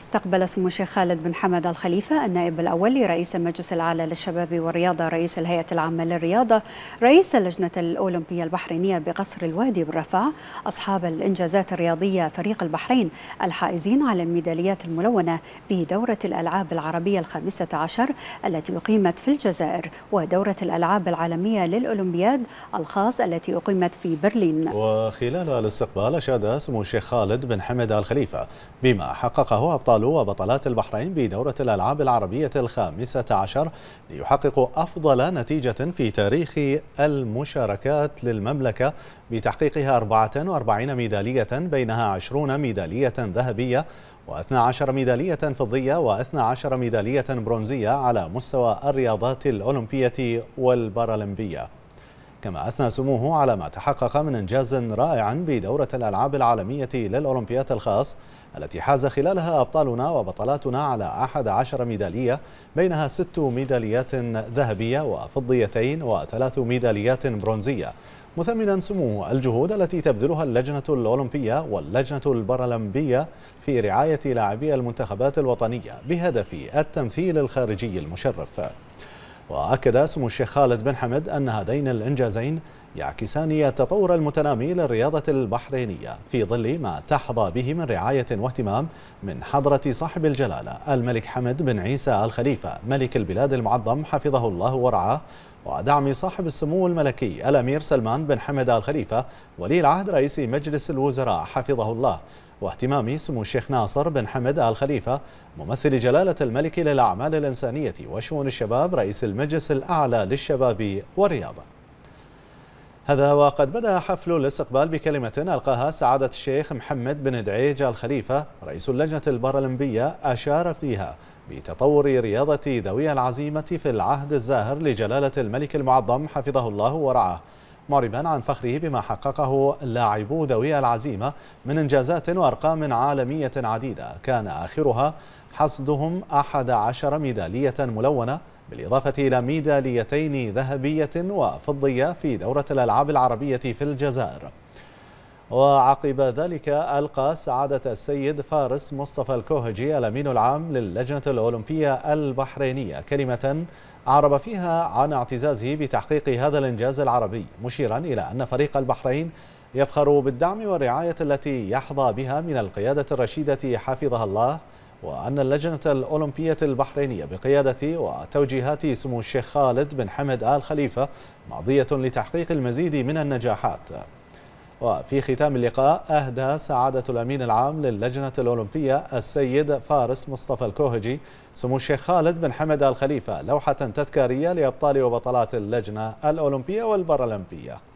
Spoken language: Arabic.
استقبل سمو الشيخ خالد بن حمد الخليفة النائب الأول لرئيس المجلس العالى للشباب والرياضة رئيس الهيئة العامة للرياضة رئيس اللجنة الأولمبية البحرينية بقصر الوادي بالرفاه أصحاب الإنجازات الرياضية فريق البحرين الحائزين على الميداليات الملونة بدورة الألعاب العربية الخامسة عشر التي أقيمت في الجزائر ودورة الألعاب العالمية للأولمبياد الخاص التي أقيمت في برلين وخلال الاستقبال أشاد سمو الشيخ خالد بن حمد الخليفة بما حققه أبطال أبطال وبطلات البحرين بدورة الألعاب العربية الخامسة عشر ليحققوا أفضل نتيجة في تاريخ المشاركات للمملكة بتحقيقها 44 ميدالية بينها 20 ميدالية ذهبية و12 ميدالية فضية و12 ميدالية برونزية على مستوى الرياضات الأولمبية والبارالمبية كما أثنى سموه على ما تحقق من إنجاز رائع بدورة الألعاب العالمية للأولمبيات الخاص التي حاز خلالها أبطالنا وبطلاتنا على أحد عشر ميدالية بينها ست ميداليات ذهبية وفضيتين وثلاث ميداليات برونزية مثمنا سموه الجهود التي تبذلها اللجنة الأولمبية واللجنة البرلمبية في رعاية لاعبي المنتخبات الوطنية بهدف التمثيل الخارجي المشرف وأكد سمو الشيخ خالد بن حمد أن هذين الإنجازين يعكسان التطور المتنامي للرياضة البحرينية في ظل ما تحظى به من رعاية واهتمام من حضرة صاحب الجلالة الملك حمد بن عيسى الخليفة ملك البلاد المعظم حفظه الله ورعاه ودعم صاحب السمو الملكي الأمير سلمان بن حمد الخليفة ولي العهد رئيس مجلس الوزراء حفظه الله واهتمام سمو الشيخ ناصر بن حمد آل خليفة ممثل جلالة الملك للأعمال الإنسانية وشؤون الشباب رئيس المجلس الأعلى للشباب والرياضة هذا وقد بدأ حفل الاستقبال بكلمة ألقاها سعادة الشيخ محمد بن دعيج آل خليفة رئيس اللجنة البارالمبية أشار فيها بتطور رياضة ذوي العزيمة في العهد الزاهر لجلالة الملك المعظم حفظه الله ورعاه معربا عن فخره بما حققه لاعبو ذوي العزيمة من إنجازات وأرقام عالمية عديدة كان آخرها حصدهم أحد عشر ميدالية ملونة بالإضافة إلى ميداليتين ذهبية وفضية في دورة الألعاب العربية في الجزائر وعقب ذلك ألقى سعادة السيد فارس مصطفى الكوهجي الأمين العام للجنة الأولمبية البحرينية كلمة عرب فيها عن اعتزازه بتحقيق هذا الإنجاز العربي مشيرا إلى أن فريق البحرين يفخر بالدعم والرعاية التي يحظى بها من القيادة الرشيدة حفظها الله وأن اللجنة الأولمبية البحرينية بقيادة وتوجيهات سمو الشيخ خالد بن حمد آل خليفة ماضية لتحقيق المزيد من النجاحات وفي ختام اللقاء أهدى سعادة الأمين العام للجنة الأولمبية السيد فارس مصطفى الكوهجي سمو الشيخ خالد بن حمد الخليفة لوحة تذكارية لأبطال وبطلات اللجنة الأولمبية والبرالمبية